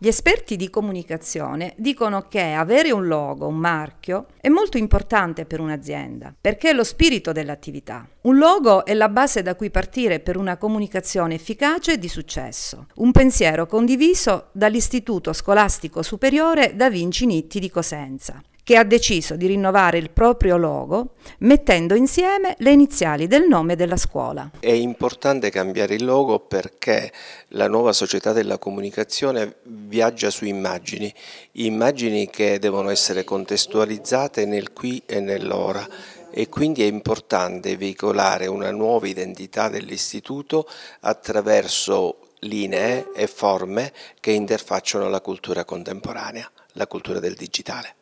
Gli esperti di comunicazione dicono che avere un logo, un marchio, è molto importante per un'azienda, perché è lo spirito dell'attività. Un logo è la base da cui partire per una comunicazione efficace e di successo, un pensiero condiviso dall'Istituto Scolastico Superiore Da Vinci Nitti di Cosenza, che ha deciso di rinnovare il proprio logo mettendo insieme le iniziali del nome della scuola. È importante cambiare il logo perché la nuova società della comunicazione viaggia su immagini, immagini che devono essere contestualizzate nel qui e nell'ora e quindi è importante veicolare una nuova identità dell'istituto attraverso linee e forme che interfacciano la cultura contemporanea, la cultura del digitale.